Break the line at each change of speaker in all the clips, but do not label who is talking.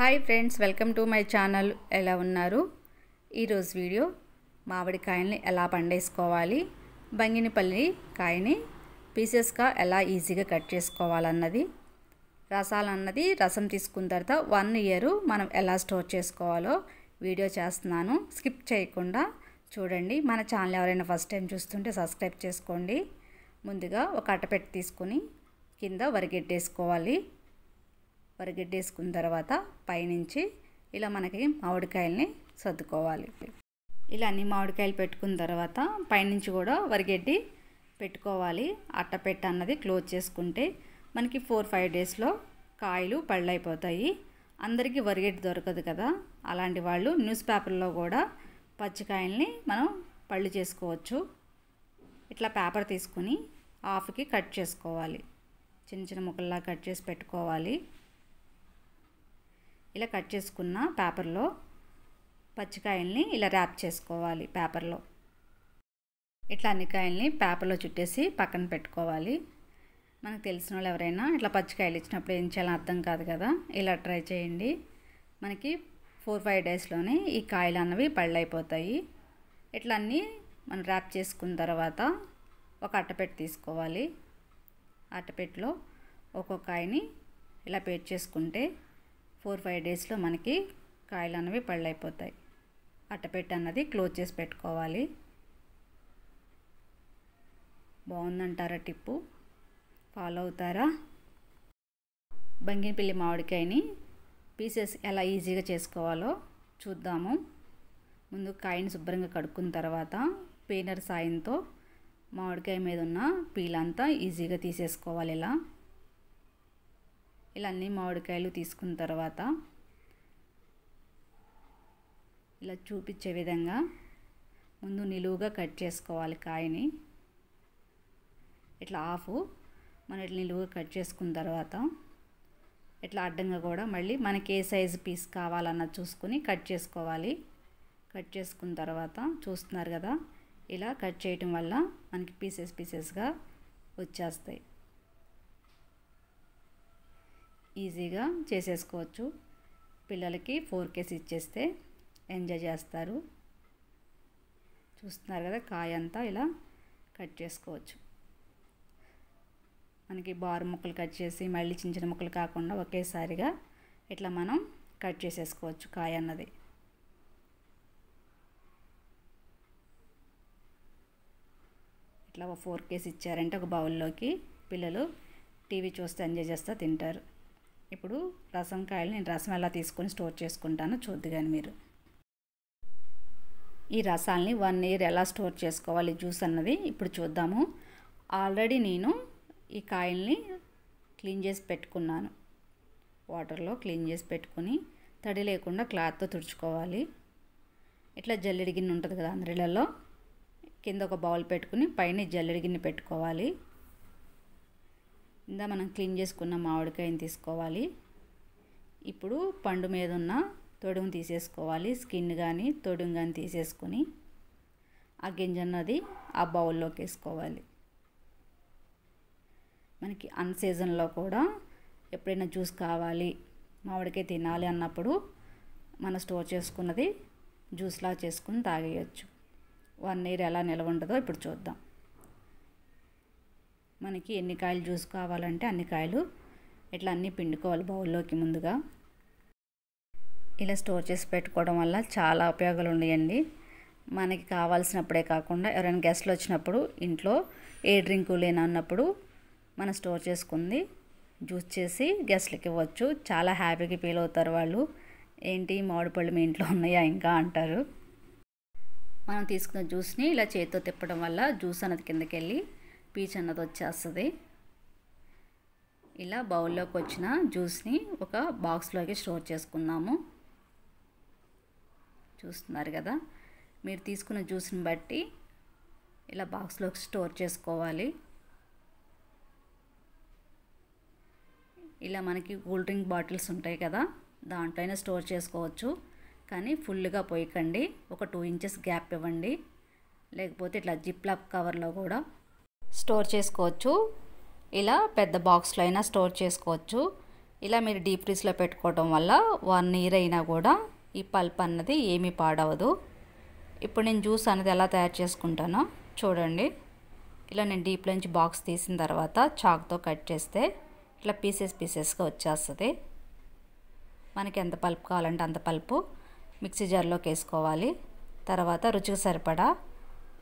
hi friends welcome to my channel ఎలా ఉన్నారు ఈరోజు వీడియో మామిడికాయల్ని ఎలా పండేసుకోవాలి బంగినపల్లి కాయని పీసెస్గా ఎలా ఈజీగా కట్ చేసుకోవాలన్నది రసాలన్నది రసం తీసుకున్న తర్వాత వన్ ఇయర్ మనం ఎలా స్టోర్ చేసుకోవాలో వీడియో చేస్తున్నాను స్కిప్ చేయకుండా చూడండి మన ఛానల్ ఎవరైనా ఫస్ట్ టైం చూస్తుంటే సబ్స్క్రైబ్ చేసుకోండి ముందుగా ఒక అట్టపెట్టి తీసుకొని కింద వరిగెట్టేసుకోవాలి వరిగెట్టేసుకున్న తర్వాత పైనుంచి ఇలా మనకి మామిడికాయల్ని సర్దుకోవాలి ఇలా అన్ని మామిడికాయలు పెట్టుకున్న తర్వాత పైనుంచి కూడా వరిగెడ్డి పెట్టుకోవాలి అట్టపెట్ట అన్నది క్లోజ్ చేసుకుంటే మనకి ఫోర్ ఫైవ్ డేస్లో కాయలు పళ్ళైపోతాయి అందరికీ వరిగెడ్డి దొరకదు కదా అలాంటి వాళ్ళు న్యూస్ పేపర్లో కూడా పచ్చికాయల్ని మనం పళ్ళు చేసుకోవచ్చు ఇట్లా పేపర్ తీసుకుని హాఫ్కి కట్ చేసుకోవాలి చిన్న చిన్న ముక్కల్లా కట్ చేసి పెట్టుకోవాలి ఇలా కట్ చేసుకున్న పేపర్లో పచ్చికాయల్ని ఇలా ర్యాప్ చేసుకోవాలి పేపర్లో ఇట్లా అన్ని కాయల్ని పేపర్లో చుట్టేసి పక్కన పెట్టుకోవాలి మనకు తెలిసిన వాళ్ళు ఎవరైనా ఇట్లా పచ్చికాయలు ఇచ్చినప్పుడు ఏం చేయాలని అర్థం కాదు కదా ఇలా ట్రై చేయండి మనకి ఫోర్ ఫైవ్ డేస్లోనే ఈ కాయలు అన్నవి పళ్ళైపోతాయి ఇట్లా అన్నీ మనం ర్యాప్ చేసుకున్న తర్వాత ఒక అట్టపెట్టు తీసుకోవాలి అట్టపెట్టులో ఒక్కొక్క కాయని ఇలా పేర్చేసుకుంటే ఫోర్ ఫైవ్ డేస్లో మనకి కాయలు అనేవి పళ్ళైపోతాయి అట్టపెట్ట అన్నది క్లోజ్ చేసి పెట్టుకోవాలి బాగుందంటారా టిప్పు ఫాలో అవుతారా బంగినపల్లి మామిడికాయని పీసెస్ ఎలా ఈజీగా చేసుకోవాలో చూద్దాము ముందు కాయని శుభ్రంగా కడుక్కున్న తర్వాత పీనర్ సాయంతో మామిడికాయ మీద ఉన్న పీలంతా ఈజీగా తీసేసుకోవాలి ఇలా ఇలా అన్ని మామిడికాయలు తీసుకున్న తర్వాత ఇలా చూపించే విధంగా ముందు నిలువుగా కట్ చేసుకోవాలి కాయని ఇట్లా ఆఫ్ మనం ఇట్లా నిలువుగా కట్ చేసుకున్న తర్వాత ఇట్లా అడ్డంగా కూడా మళ్ళీ మనకి ఏ సైజు పీస్ కావాలన్నది చూసుకొని కట్ చేసుకోవాలి కట్ చేసుకున్న తర్వాత చూస్తున్నారు కదా ఇలా కట్ చేయటం వల్ల మనకి పీసెస్ పీసెస్గా వచ్చేస్తాయి ఈజీగా చేసేసుకోవచ్చు పిల్లలకి ఫోర్ కేస్ ఇచ్చేస్తే ఎంజాయ్ చేస్తారు చూస్తున్నారు కదా కాయ అంతా ఇలా కట్ చేసుకోవచ్చు మనకి బారు ముక్కలు కట్ చేసి మళ్ళీ చిన్న చిన్న ముక్కలు కాకుండా ఒకేసారిగా ఇట్లా మనం కట్ చేసేసుకోవచ్చు కాయ అన్నది ఇట్లా ఫోర్ కేస్ ఇచ్చారంటే ఒక బౌల్లోకి పిల్లలు టీవీ చూస్తే ఎంజాయ్ చేస్తూ తింటారు ఇప్పుడు రసం కాయలు నేను రసం ఎలా తీసుకొని స్టోర్ చేసుకుంటానో చూద్దు కానీ మీరు ఈ రసాలని వన్ ఇయర్ ఎలా స్టోర్ చేసుకోవాలి జ్యూస్ అన్నది ఇప్పుడు చూద్దాము ఆల్రెడీ నేను ఈ కాయల్ని క్లీన్ చేసి పెట్టుకున్నాను వాటర్లో క్లీన్ చేసి పెట్టుకుని తడి లేకుండా క్లాత్తో తుడుచుకోవాలి ఇట్లా జల్లెడి గిన్నె ఉంటుంది కదా అందరిలలో కింద ఒక బౌల్ పెట్టుకుని పైన జల్లెడి గిన్నె పెట్టుకోవాలి ఇందా మనం క్లీన్ చేసుకున్న మామిడికాయని తీసుకోవాలి ఇప్పుడు పండు మీద ఉన్న తొడుము తీసేసుకోవాలి స్కిన్ కానీ తొడుము కానీ తీసేసుకొని ఆ గింజన్నది ఆ బౌల్లోకి వేసుకోవాలి మనకి అన్ సీజన్లో కూడా ఎప్పుడైనా జ్యూస్ కావాలి మామిడికాయ తినాలి అన్నప్పుడు మన స్టోర్ చేసుకున్నది జ్యూస్లా చేసుకుని తాగేయచ్చు వన్ ఇయర్ ఎలా నిల్వ ఉంటుందో ఇప్పుడు చూద్దాం మనకి ఎన్ని కాయలు జ్యూస్ కావాలంటే అన్ని కాయలు ఇట్లా అన్నీ పిండుకోవాలి బౌల్లోకి ముందుగా ఇలా స్టోర్ చేసి పెట్టుకోవడం వల్ల చాలా ఉపయోగాలు ఉన్నాయండి మనకి కావాల్సినప్పుడే కాకుండా ఎవరైనా గెస్ట్లు వచ్చినప్పుడు ఇంట్లో ఏ డ్రింకు అన్నప్పుడు మనం స్టోర్ చేసుకుంది జ్యూస్ చేసి గెస్ట్లకి ఇవ్వచ్చు చాలా హ్యాపీగా ఫీల్ అవుతారు వాళ్ళు ఏంటి మామిడిపళ్ళు మీ ఇంట్లో ఉన్నాయా ఇంకా అంటారు మనం తీసుకున్న జ్యూస్ని ఇలా చేతితో తిప్పడం వల్ల జ్యూస్ అన్నది కిందకి వెళ్ళి పీచ్ అన్నది వచ్చేస్తుంది ఇలా బౌల్లోకి వచ్చిన జ్యూస్ని ఒక బాక్స్లోకి స్టోర్ చేసుకున్నాము చూస్తున్నారు కదా మీరు తీసుకున్న జ్యూస్ని బట్టి ఇలా బాక్స్లోకి స్టోర్ చేసుకోవాలి ఇలా మనకి కూల్ డ్రింక్ బాటిల్స్ ఉంటాయి కదా దాంట్లోనే స్టోర్ చేసుకోవచ్చు కానీ ఫుల్గా పోయకండి ఒక టూ ఇంచెస్ గ్యాప్ ఇవ్వండి లేకపోతే ఇట్లా జిప్లాప్ కవర్లో కూడా స్టోర్ చేసుకోవచ్చు ఇలా పెద్ద బాక్స్లో అయినా స్టోర్ చేసుకోవచ్చు ఇలా మీరు డీప్ ఫ్రీజ్లో పెట్టుకోవడం వల్ల వన్ ఇయర్ అయినా కూడా ఈ పల్ప్ అన్నది ఏమీ పాడవదు ఇప్పుడు నేను జ్యూస్ అనేది ఎలా తయారు చేసుకుంటానో చూడండి ఇలా నేను డీప్ నుంచి బాక్స్ తీసిన తర్వాత చాక్తో కట్ చేస్తే ఇట్లా పీసెస్ పీసెస్గా వచ్చేస్తుంది మనకి ఎంత పల్పు కావాలంటే అంత పల్పు మిక్సీ జార్లోకి వేసుకోవాలి తర్వాత రుచికి సరిపడా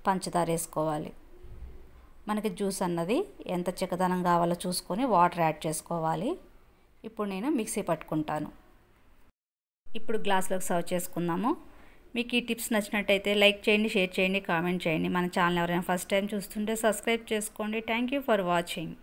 పంచదార వేసుకోవాలి మనకి జ్యూస్ అన్నది ఎంత చిక్కదనం కావాలో చూసుకొని వాటర్ యాడ్ చేసుకోవాలి ఇప్పుడు నేను మిక్సీ పట్టుకుంటాను ఇప్పుడు గ్లాస్లోకి సర్వ్ చేసుకుందాము మీకు ఈ టిప్స్ నచ్చినట్టయితే లైక్ చేయండి షేర్ చేయండి కామెంట్ చేయండి మన ఛానల్ ఎవరైనా ఫస్ట్ టైం చూస్తుంటే సబ్స్క్రైబ్ చేసుకోండి థ్యాంక్ యూ ఫర్ వాచింగ్